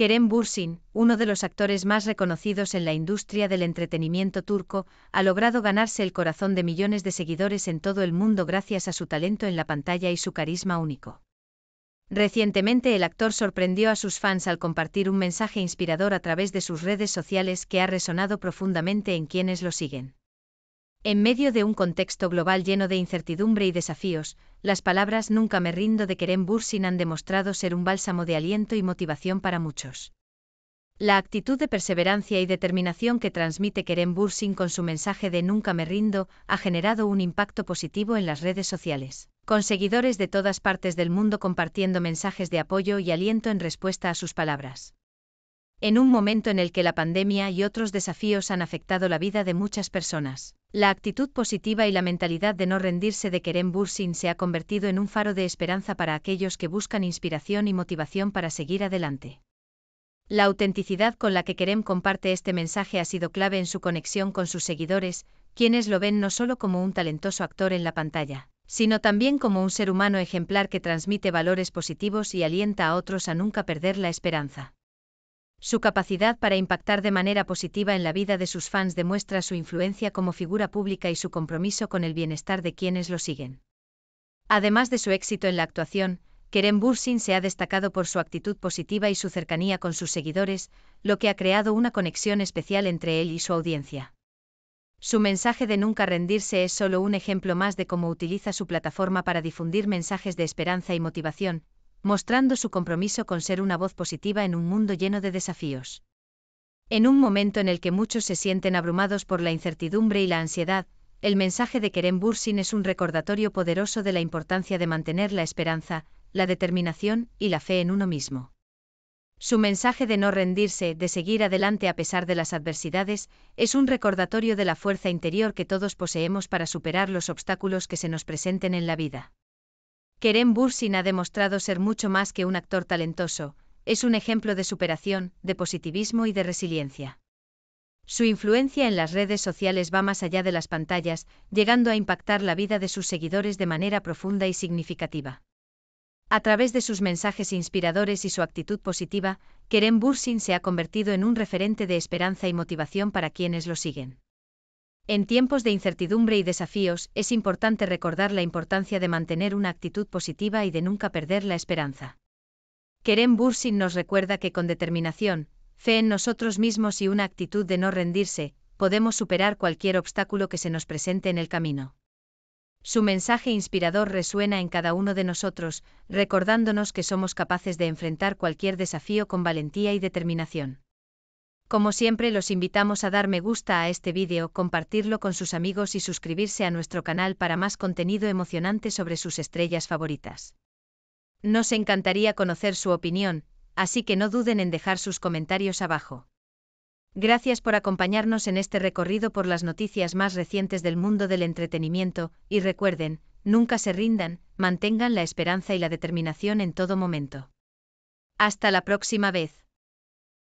Kerem Bursin, uno de los actores más reconocidos en la industria del entretenimiento turco, ha logrado ganarse el corazón de millones de seguidores en todo el mundo gracias a su talento en la pantalla y su carisma único. Recientemente el actor sorprendió a sus fans al compartir un mensaje inspirador a través de sus redes sociales que ha resonado profundamente en quienes lo siguen. En medio de un contexto global lleno de incertidumbre y desafíos, las palabras Nunca me rindo de Kerem Bursin han demostrado ser un bálsamo de aliento y motivación para muchos. La actitud de perseverancia y determinación que transmite Kerem Bursin con su mensaje de Nunca me rindo ha generado un impacto positivo en las redes sociales, con seguidores de todas partes del mundo compartiendo mensajes de apoyo y aliento en respuesta a sus palabras en un momento en el que la pandemia y otros desafíos han afectado la vida de muchas personas. La actitud positiva y la mentalidad de no rendirse de Kerem Bursin se ha convertido en un faro de esperanza para aquellos que buscan inspiración y motivación para seguir adelante. La autenticidad con la que Kerem comparte este mensaje ha sido clave en su conexión con sus seguidores, quienes lo ven no solo como un talentoso actor en la pantalla, sino también como un ser humano ejemplar que transmite valores positivos y alienta a otros a nunca perder la esperanza. Su capacidad para impactar de manera positiva en la vida de sus fans demuestra su influencia como figura pública y su compromiso con el bienestar de quienes lo siguen. Además de su éxito en la actuación, Kerem Bursin se ha destacado por su actitud positiva y su cercanía con sus seguidores, lo que ha creado una conexión especial entre él y su audiencia. Su mensaje de nunca rendirse es solo un ejemplo más de cómo utiliza su plataforma para difundir mensajes de esperanza y motivación, mostrando su compromiso con ser una voz positiva en un mundo lleno de desafíos. En un momento en el que muchos se sienten abrumados por la incertidumbre y la ansiedad, el mensaje de Kerem Bursin es un recordatorio poderoso de la importancia de mantener la esperanza, la determinación y la fe en uno mismo. Su mensaje de no rendirse, de seguir adelante a pesar de las adversidades, es un recordatorio de la fuerza interior que todos poseemos para superar los obstáculos que se nos presenten en la vida. Kerem Bursin ha demostrado ser mucho más que un actor talentoso, es un ejemplo de superación, de positivismo y de resiliencia. Su influencia en las redes sociales va más allá de las pantallas, llegando a impactar la vida de sus seguidores de manera profunda y significativa. A través de sus mensajes inspiradores y su actitud positiva, Kerem Bursin se ha convertido en un referente de esperanza y motivación para quienes lo siguen. En tiempos de incertidumbre y desafíos, es importante recordar la importancia de mantener una actitud positiva y de nunca perder la esperanza. Kerem Bursin nos recuerda que con determinación, fe en nosotros mismos y una actitud de no rendirse, podemos superar cualquier obstáculo que se nos presente en el camino. Su mensaje inspirador resuena en cada uno de nosotros, recordándonos que somos capaces de enfrentar cualquier desafío con valentía y determinación. Como siempre los invitamos a dar me gusta a este vídeo, compartirlo con sus amigos y suscribirse a nuestro canal para más contenido emocionante sobre sus estrellas favoritas. Nos encantaría conocer su opinión, así que no duden en dejar sus comentarios abajo. Gracias por acompañarnos en este recorrido por las noticias más recientes del mundo del entretenimiento, y recuerden, nunca se rindan, mantengan la esperanza y la determinación en todo momento. Hasta la próxima vez.